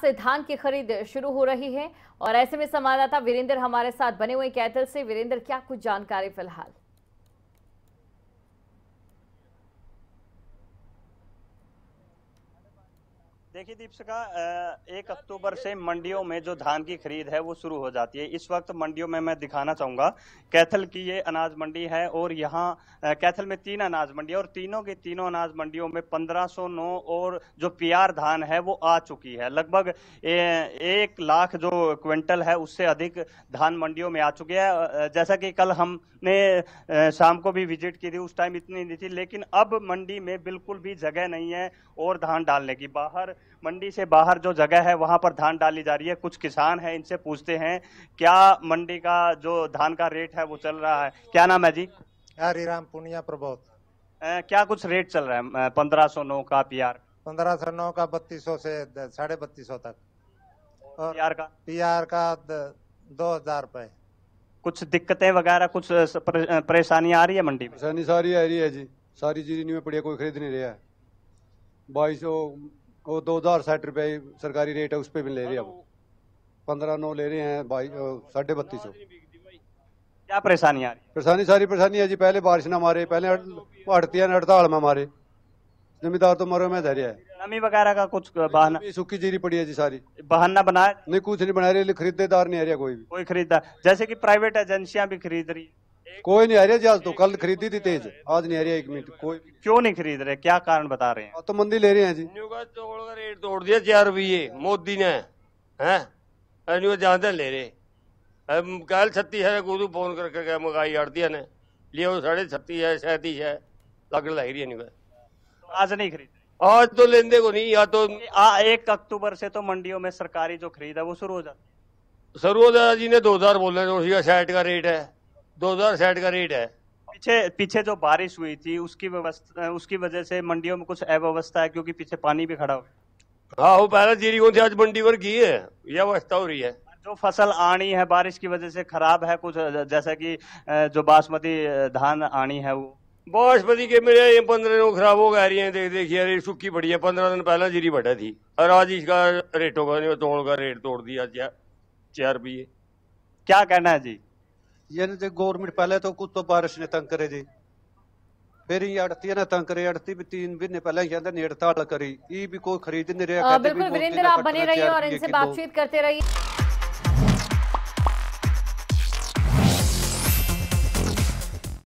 से धान की खरीद शुरू हो रही है और ऐसे में संवाददाता वीरेंद्र हमारे साथ बने हुए कैटल से वीरेंद्र क्या कुछ जानकारी फिलहाल देखिए दीपशिका एक अक्टूबर से मंडियों में जो धान की खरीद है वो शुरू हो जाती है इस वक्त मंडियों में मैं दिखाना चाहूंगा कैथल की ये अनाज मंडी है और यहाँ कैथल में तीन अनाज मंडी और तीनों के तीनों अनाज मंडियों में 1509 और जो पीआर धान है वो आ चुकी है लगभग एक लाख जो क्विंटल है उससे अधिक धान मंडियों में आ चुकी है जैसा कि कल हमने शाम को भी विजिट की थी उस टाइम इतनी नहीं थी लेकिन अब मंडी में बिल्कुल भी जगह नहीं है और धान डालने की बाहर मंडी से बाहर जो जगह है वहाँ पर धान डाली जा रही है कुछ किसान हैं इनसे पूछते हैं क्या मंडी का जो धान का रेट है वो चल रहा है क्या नाम है जी राम पुनिया प्रबोध क्या कुछ रेट चल रहा है पंद्रह सौ नौ का पी आर पंद्रह सौ नौ का बत्तीस सौ से साढ़े बत्तीस सौ तक और पी आर का पी आर का दो हजार रूपए कुछ दिक्कतें वगैरह कुछ परेशानी आ रही है मंडी में परेशानी सारी आ रही है जी सारी चीज में पड़ी कोई खरीद नहीं रहा है बाईस वो दो हज़ार साठ रुपये सरकारी रेट है उस पर भी ले रहे हैं पंद्रह नौ ले रहे हैं बाई साढ़े बत्तीस सौ क्या परेशानी आ रही परेशानी सारी परेशानी है जी पहले बारिश ना मारे पहले हड़ती है हड़ताल में मारे जमींदार तो मरो में धैर्य है नमी वगैरह का कुछ बहाना सुखी जीरी पड़ी है जी सारी बहाना बनाया नहीं कुछ नहीं बना रही खरीदार नहीं आ रहा कोई भी कोई खरीदार जैसे की प्राइवेट एजेंसियां भी खरीद रही है कोई नहीं हरिया जहाज तो कल खरीदी थी तेज आज नहीं हरिया एक मिनट कोई क्यों नहीं खरीद रहे क्या कारण बता रहे हैं तो मंदी ले रहे हैं जी रेट तोड़ दिया चार रुपये मोदी ने है ज्यादा ले रहे कल छत्तीस है गुरु फोन करके मंगाई आड़ती ने लिया साढ़े छत्तीस है सैंतीस है लग लग रही है आज नहीं खरीद आज तो लेंदे को नहीं या तो आ, एक अक्टूबर से तो मंडियों में सरकारी जो खरीद है वो शुरू हो जाती है शुरू जी ने दो हजार बोले तो साइट का रेट है दो हजार सेट का रेट है पीछे पीछे जो बारिश हुई थी उसकी व्यवस्था उसकी वजह से मंडियों में कुछ अव्यवस्था है क्योंकि पीछे पानी भी खड़ा हो हाँ वो पहले जीरी कौन सी आज मंडी पर की है यह व्यवस्था हो रही है जो फसल आनी है बारिश की वजह से खराब है कुछ जैसा कि जो बासमती धान आनी है वो बासमती के मेरे ये पंद्रह दिन खराब हो गए रही है देख देखिए अरे सुखी पड़ी है पंद्रह दिन पहले जीरी बढ़ा थी और आज इसका रेटों का तोड़ का रेट तोड़ दिया चार रुपये क्या कहना है जी यानी जो गवर्नमेंट पहले तो कुछ तो बारिश ने तंग करे जी फिर ही अड़ती है ना तंग करे अड़ती भी तीन महीने पहले ही कहते नेड़ताड़ करी ये भी कोई खरीद नहीं रहा बिल्कुल वीरेंद्र आप बने रहिए और इनसे बातचीत करते रहिए